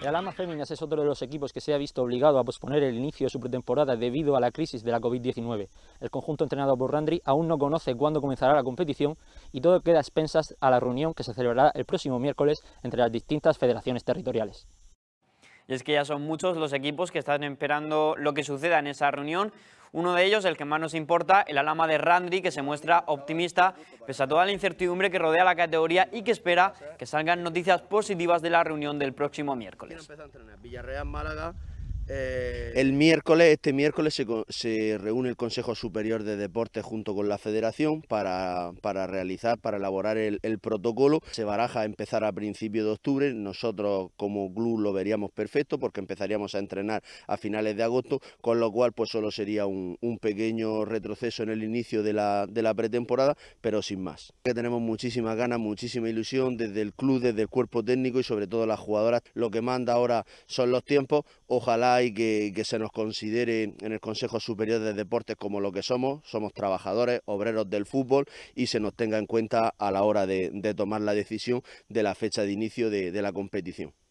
El Alama Féminas es otro de los equipos que se ha visto obligado a posponer el inicio de su pretemporada debido a la crisis de la COVID-19. El conjunto entrenado por Randri aún no conoce cuándo comenzará la competición y todo queda expensas a la reunión que se celebrará el próximo miércoles entre las distintas federaciones territoriales y es que ya son muchos los equipos que están esperando lo que suceda en esa reunión. Uno de ellos, el que más nos importa, el Alama de Randri, que se muestra optimista pese a toda la incertidumbre que rodea la categoría y que espera que salgan noticias positivas de la reunión del próximo miércoles. Villarreal, Málaga, eh, el miércoles, este miércoles se, reúne el Consejo Superior de Deportes junto con la Federación para, realizar, para elaborar el, protocolo. Se baraja empezar a principios de octubre. Nosotros como club lo veríamos perfecto porque empezaríamos a entrenar a finales de agosto, con lo cual pues solo sería un, pequeño retroceso en el inicio de la, de la pretemporada, pero sin más. Que tenemos muchísimas ganas, muchísima ilusión desde el club, desde el cuerpo técnico y sobre todo las jugadoras. Lo que manda ahora son los tiempos. Ojalá y que, se nos considere en el Consejo Superior de Deportes como lo que somos, somos trabajadores, obreros del fútbol y se nos tenga en cuenta a la hora de, tomar la decisión de la fecha de inicio de la competición.